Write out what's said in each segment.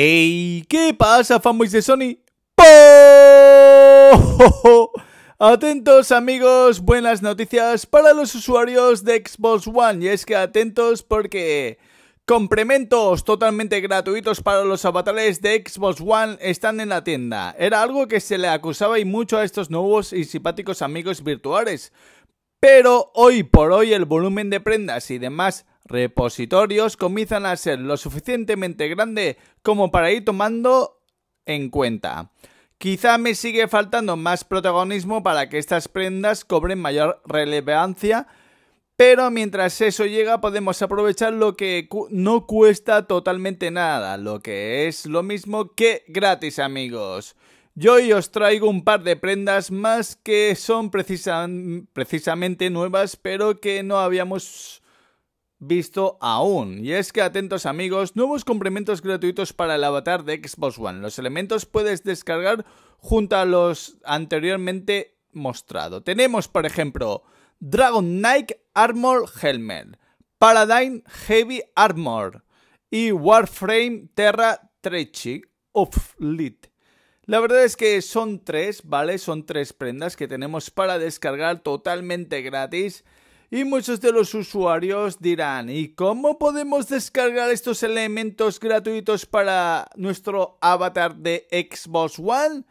¡Ey! ¿Qué pasa, fanboys de Sony? ¡Po! Atentos amigos, buenas noticias para los usuarios de Xbox One. Y es que atentos porque complementos totalmente gratuitos para los avatares de Xbox One están en la tienda. Era algo que se le acusaba y mucho a estos nuevos y simpáticos amigos virtuales. Pero hoy por hoy el volumen de prendas y demás repositorios comienzan a ser lo suficientemente grande como para ir tomando en cuenta. Quizá me sigue faltando más protagonismo para que estas prendas cobren mayor relevancia, pero mientras eso llega podemos aprovechar lo que no cuesta totalmente nada, lo que es lo mismo que gratis amigos. Yo hoy os traigo un par de prendas más que son precisamente nuevas, pero que no habíamos visto aún. Y es que atentos amigos, nuevos complementos gratuitos para el avatar de Xbox One. Los elementos puedes descargar junto a los anteriormente mostrado. Tenemos, por ejemplo, Dragon Knight Armor Helmet, Paradigm Heavy Armor y Warframe Terra Treachy of Lit. La verdad es que son tres, ¿vale? Son tres prendas que tenemos para descargar totalmente gratis y muchos de los usuarios dirán, ¿y cómo podemos descargar estos elementos gratuitos para nuestro avatar de Xbox One?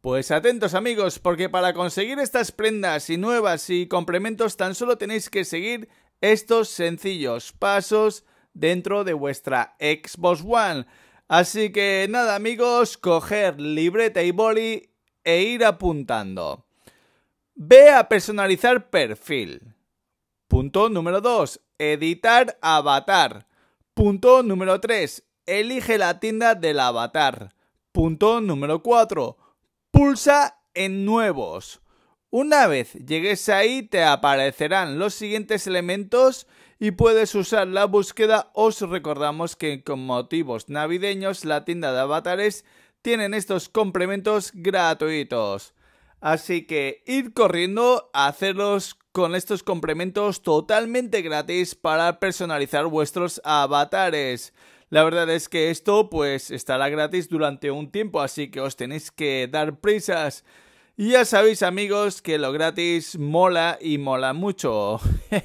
Pues atentos amigos, porque para conseguir estas prendas y nuevas y complementos tan solo tenéis que seguir estos sencillos pasos dentro de vuestra Xbox One. Así que nada amigos, coger libreta y boli e ir apuntando. Ve a personalizar perfil. Punto número 2. Editar avatar. Punto número 3. Elige la tienda del avatar. Punto número 4. Pulsa en nuevos. Una vez llegues ahí te aparecerán los siguientes elementos y puedes usar la búsqueda. Os recordamos que con motivos navideños la tienda de avatares tienen estos complementos gratuitos. Así que id corriendo a hacerlos con estos complementos totalmente gratis para personalizar vuestros avatares. La verdad es que esto pues estará gratis durante un tiempo, así que os tenéis que dar prisas. Y ya sabéis amigos que lo gratis mola y mola mucho.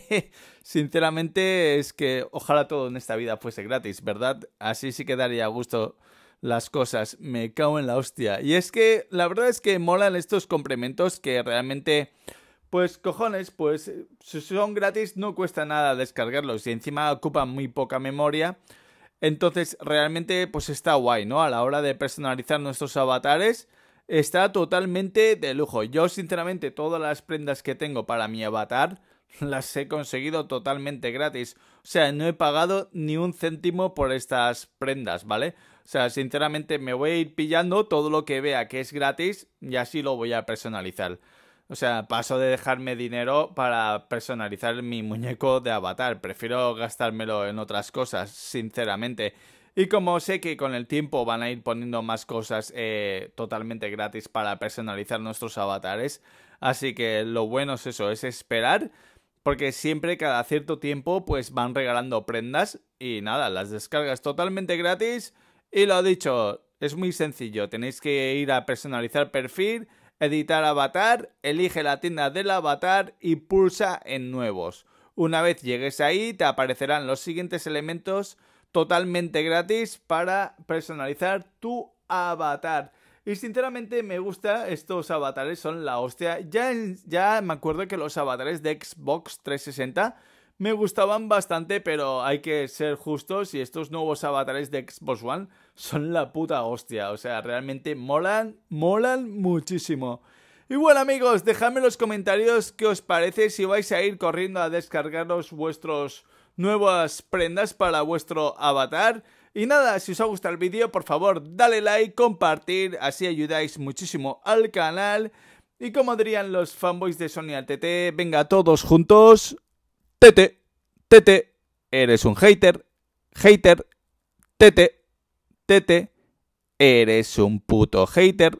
Sinceramente es que ojalá todo en esta vida fuese gratis, ¿verdad? Así sí que daría gusto las cosas. Me cago en la hostia. Y es que la verdad es que molan estos complementos que realmente... Pues cojones, pues si son gratis no cuesta nada descargarlos y encima ocupan muy poca memoria. Entonces realmente pues está guay, ¿no? A la hora de personalizar nuestros avatares está totalmente de lujo. Yo sinceramente todas las prendas que tengo para mi avatar las he conseguido totalmente gratis. O sea, no he pagado ni un céntimo por estas prendas, ¿vale? O sea, sinceramente me voy a ir pillando todo lo que vea que es gratis y así lo voy a personalizar. O sea, paso de dejarme dinero para personalizar mi muñeco de avatar. Prefiero gastármelo en otras cosas, sinceramente. Y como sé que con el tiempo van a ir poniendo más cosas eh, totalmente gratis para personalizar nuestros avatares, así que lo bueno es eso, es esperar porque siempre cada cierto tiempo pues van regalando prendas y nada, las descargas totalmente gratis y lo dicho, es muy sencillo, tenéis que ir a personalizar perfil, editar avatar, elige la tienda del avatar y pulsa en nuevos. Una vez llegues ahí te aparecerán los siguientes elementos totalmente gratis para personalizar tu avatar. Y sinceramente me gusta, estos avatares son la hostia. Ya, ya me acuerdo que los avatares de Xbox 360 me gustaban bastante, pero hay que ser justos y estos nuevos avatares de Xbox One son la puta hostia. O sea, realmente molan, molan muchísimo. Y bueno amigos, dejadme en los comentarios qué os parece si vais a ir corriendo a descargaros vuestros nuevas prendas para vuestro avatar. Y nada, si os ha gustado el vídeo, por favor, dale like, compartir, así ayudáis muchísimo al canal. Y como dirían los fanboys de Sony al TT, venga todos juntos. Tete, tete, eres un hater, hater, tete, tete, eres un puto hater.